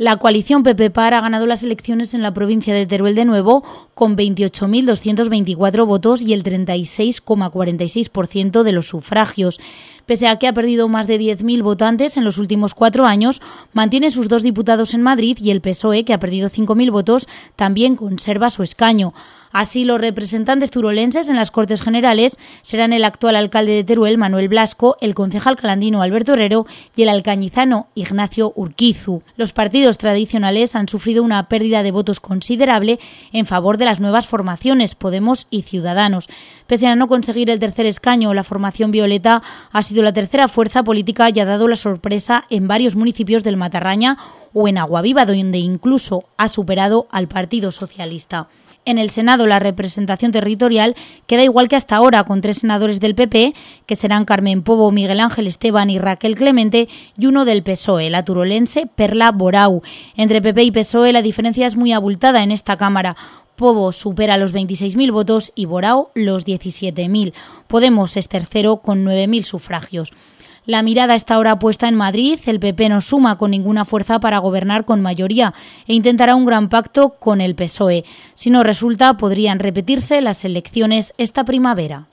La coalición PP PAR ha ganado las elecciones en la provincia de Teruel de nuevo con 28.224 votos y el 36,46% de los sufragios. Pese a que ha perdido más de 10.000 votantes en los últimos cuatro años, mantiene sus dos diputados en Madrid y el PSOE, que ha perdido 5.000 votos, también conserva su escaño. Así, los representantes turolenses en las Cortes Generales serán el actual alcalde de Teruel, Manuel Blasco, el concejal calandino Alberto Herrero y el alcañizano Ignacio Urquizu. Los partidos tradicionales han sufrido una pérdida de votos considerable en favor de las nuevas formaciones Podemos y Ciudadanos. Pese a no conseguir el tercer escaño, la formación violeta ha sido la tercera fuerza política y ha dado la sorpresa en varios municipios del Matarraña o en Aguaviva, donde incluso ha superado al Partido Socialista en el Senado la representación territorial queda igual que hasta ahora, con tres senadores del PP, que serán Carmen Povo, Miguel Ángel Esteban y Raquel Clemente, y uno del PSOE, la turolense Perla Borau. Entre PP y PSOE la diferencia es muy abultada en esta Cámara. Povo supera los 26.000 votos y Borau los 17.000. Podemos es tercero con 9.000 sufragios. La mirada está ahora puesta en Madrid. El PP no suma con ninguna fuerza para gobernar con mayoría e intentará un gran pacto con el PSOE. Si no resulta, podrían repetirse las elecciones esta primavera.